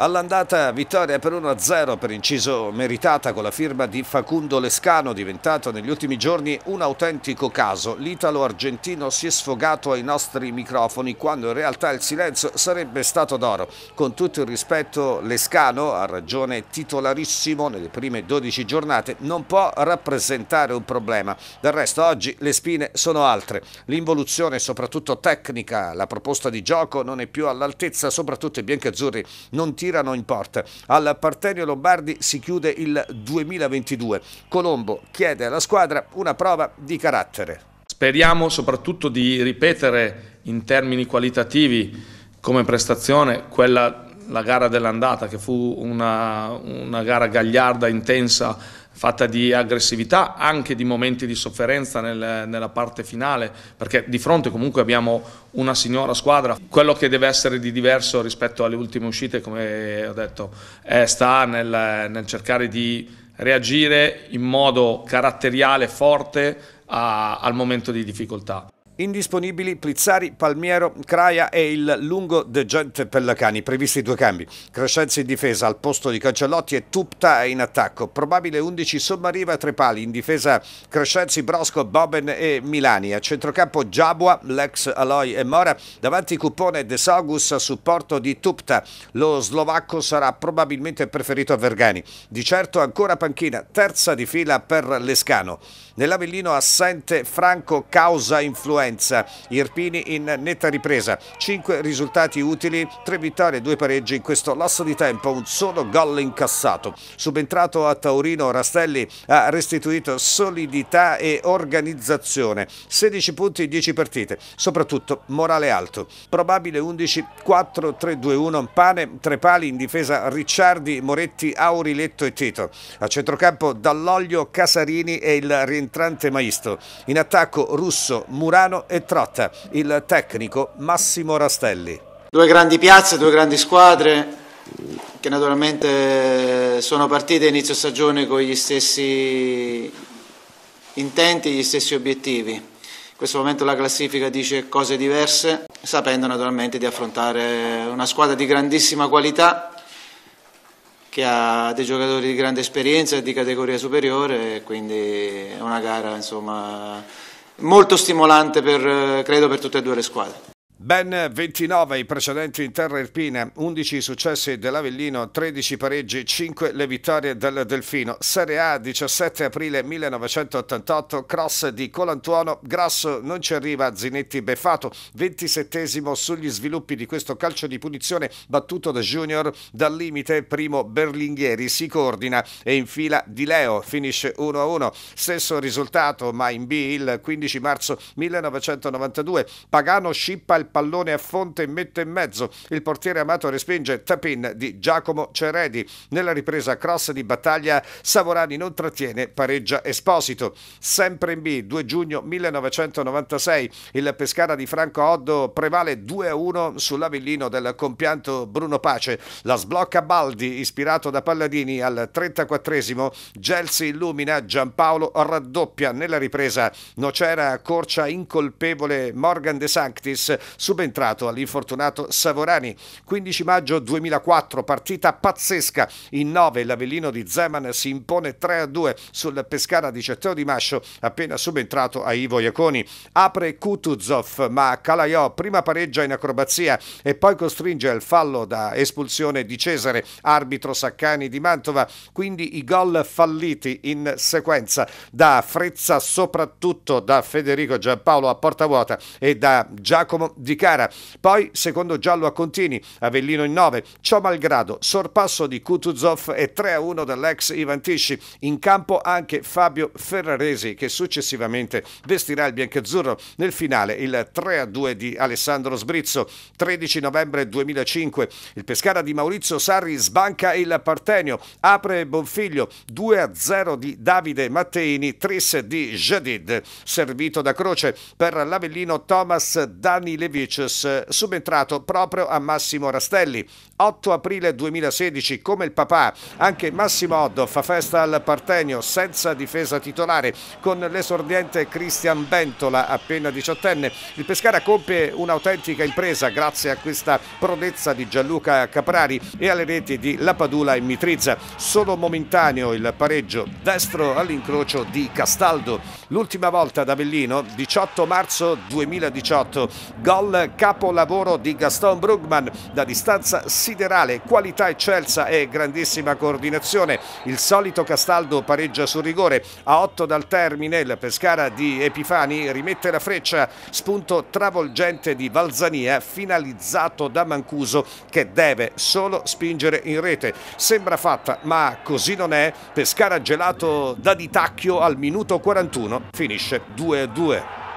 All'andata vittoria per 1-0 per inciso meritata con la firma di Facundo Lescano diventato negli ultimi giorni un autentico caso. L'italo-argentino si è sfogato ai nostri microfoni quando in realtà il silenzio sarebbe stato d'oro. Con tutto il rispetto Lescano, a ragione titolarissimo nelle prime 12 giornate, non può rappresentare un problema. Del resto oggi le spine sono altre. L'involuzione soprattutto tecnica, la proposta di gioco non è più all'altezza, soprattutto i biancazzurri non tirano tirano in porta. Al Partenio Lombardi si chiude il 2022. Colombo chiede alla squadra una prova di carattere. Speriamo soprattutto di ripetere in termini qualitativi come prestazione quella la gara dell'andata che fu una, una gara gagliarda, intensa, fatta di aggressività, anche di momenti di sofferenza nel, nella parte finale, perché di fronte comunque abbiamo una signora squadra. Quello che deve essere di diverso rispetto alle ultime uscite, come ho detto, è, sta nel, nel cercare di reagire in modo caratteriale, forte a, al momento di difficoltà. Indisponibili Plizzari, Palmiero, Craia e il lungo De Gente Pellacani. Previsti due cambi. Crescenzi in difesa al posto di Cancellotti e Tupta in attacco. Probabile 11 Sommariva tre pali. In difesa Crescenzi, Brosco, Boben e Milani. A centrocampo Giabua, l'ex Aloy e Mora. Davanti Cupone e De Sogus a supporto di Tupta. Lo slovacco sarà probabilmente preferito a Vergani. Di certo ancora panchina, terza di fila per Lescano. Nell'Avellino assente Franco causa influenza Faenza. Irpini in netta ripresa, 5 risultati utili, 3 vittorie, 2 pareggi in questo lasso di tempo, un solo gol incassato. Subentrato a Taurino, Rastelli ha restituito solidità e organizzazione, 16 punti in 10 partite, soprattutto morale alto. Probabile 11, 4, 3, 2, 1, Pane, tre pali in difesa Ricciardi, Moretti, Auriletto e Tito. A centrocampo Dall'Olio, Casarini e il rientrante Maisto. In attacco Russo, Murano Milano e tratta il tecnico Massimo Rastelli. Due grandi piazze, due grandi squadre che naturalmente sono partite a inizio stagione con gli stessi intenti, gli stessi obiettivi. In questo momento la classifica dice cose diverse, sapendo naturalmente di affrontare una squadra di grandissima qualità che ha dei giocatori di grande esperienza e di categoria superiore, quindi è una gara insomma molto stimolante per, eh, credo per tutte e due le squadre. Ben 29 i precedenti in terra irpina, 11 i successi dell'Avellino, 13 pareggi, 5 le vittorie del Delfino. Serie A 17 aprile 1988, cross di Colantuono, Grasso non ci arriva, Zinetti beffato, 27 sugli sviluppi di questo calcio di punizione battuto da Junior, dal limite primo Berlinghieri si coordina e in fila Di Leo, finisce 1-1. Stesso risultato ma in B il 15 marzo 1992, Pagano scippa il pallone a Fonte mette in mezzo. Il portiere Amato respinge Tapin di Giacomo Ceredi. Nella ripresa cross di battaglia Savorani non trattiene, pareggia Esposito. Sempre in B, 2 giugno 1996, il Pescara di Franco Oddo prevale 2-1 sull'Avellino del compianto Bruno Pace. La sblocca Baldi, ispirato da Palladini al 34esimo. Gelsi illumina, Giampaolo raddoppia nella ripresa. Nocera corcia incolpevole Morgan De Sanctis subentrato all'infortunato Savorani. 15 maggio 2004, partita pazzesca. In 9 l'Avellino di Zeman si impone 3 a 2 sul Pescara di Cetteo di Mascio, appena subentrato a Ivo Iaconi. Apre Kutuzov, ma Calaiò prima pareggia in acrobazia e poi costringe al fallo da espulsione di Cesare, arbitro Saccani di Mantova. Quindi i gol falliti in sequenza da Frezza, soprattutto da Federico Giampaolo a porta vuota e da Giacomo Di di Cara. Poi secondo giallo a Contini, Avellino in 9, ciò malgrado sorpasso di Kutuzov e 3-1 dall'ex Ivan Tisci. In campo anche Fabio Ferraresi che successivamente vestirà il biancazzurro nel finale il 3-2 di Alessandro Sbrizzo. 13 novembre 2005 il Pescara di Maurizio Sarri sbanca il Partenio, apre Bonfiglio 2-0 di Davide Matteini, tris di Jadid, servito da croce per l'Avellino Thomas Dani Levi Vicious, subentrato proprio a Massimo Rastelli, 8 aprile 2016 come il papà anche Massimo Oddo fa festa al Partenio senza difesa titolare con l'esordiente Cristian Bentola appena diciottenne il Pescara compie un'autentica impresa grazie a questa prodezza di Gianluca Caprari e alle reti di Lapadula e Mitrizza solo momentaneo il pareggio destro all'incrocio di Castaldo l'ultima volta ad Avellino 18 marzo 2018 gol capolavoro di Gaston Brugman da distanza 6 siderale, qualità eccelsa e grandissima coordinazione. Il solito Castaldo pareggia sul rigore a 8 dal termine, il Pescara di Epifani rimette la freccia, spunto travolgente di Valzania finalizzato da Mancuso che deve solo spingere in rete. Sembra fatta, ma così non è. Pescara gelato da Ditacchio al minuto 41 finisce 2-2.